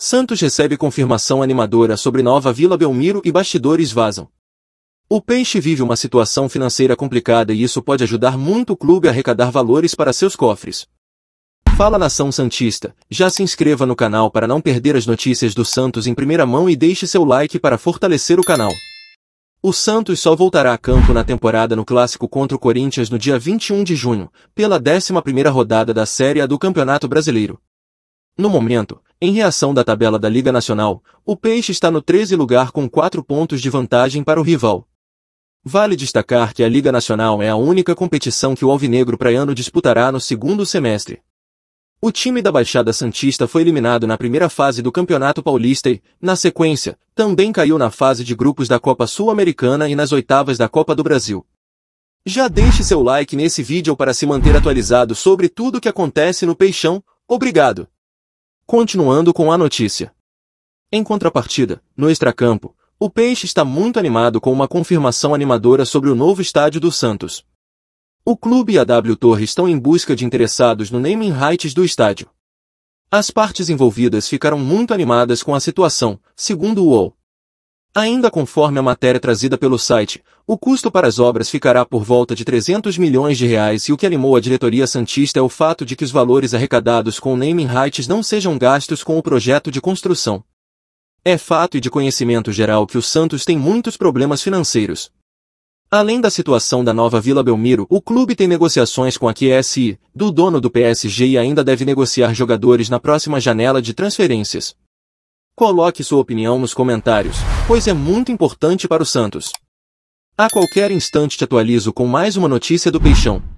Santos recebe confirmação animadora sobre nova Vila Belmiro e bastidores vazam. O Peixe vive uma situação financeira complicada e isso pode ajudar muito o clube a arrecadar valores para seus cofres. Fala Nação Santista, já se inscreva no canal para não perder as notícias do Santos em primeira mão e deixe seu like para fortalecer o canal. O Santos só voltará a campo na temporada no clássico contra o Corinthians no dia 21 de junho, pela 11ª rodada da Série A do Campeonato Brasileiro. No momento, em reação da tabela da Liga Nacional, o Peixe está no 13 lugar com 4 pontos de vantagem para o rival. Vale destacar que a Liga Nacional é a única competição que o Alvinegro Praiano disputará no segundo semestre. O time da Baixada Santista foi eliminado na primeira fase do Campeonato Paulista e, na sequência, também caiu na fase de grupos da Copa Sul-Americana e nas oitavas da Copa do Brasil. Já deixe seu like nesse vídeo para se manter atualizado sobre tudo o que acontece no Peixão. Obrigado! Continuando com a notícia. Em contrapartida, no extracampo, o Peixe está muito animado com uma confirmação animadora sobre o novo estádio do Santos. O clube e a W Torre estão em busca de interessados no naming rights do estádio. As partes envolvidas ficaram muito animadas com a situação, segundo o UOL. Ainda conforme a matéria trazida pelo site, o custo para as obras ficará por volta de 300 milhões de reais e o que animou a diretoria Santista é o fato de que os valores arrecadados com o naming rights não sejam gastos com o projeto de construção. É fato e de conhecimento geral que o Santos tem muitos problemas financeiros. Além da situação da nova Vila Belmiro, o clube tem negociações com a QSI, do dono do PSG e ainda deve negociar jogadores na próxima janela de transferências. Coloque sua opinião nos comentários, pois é muito importante para o Santos. A qualquer instante te atualizo com mais uma notícia do Peixão.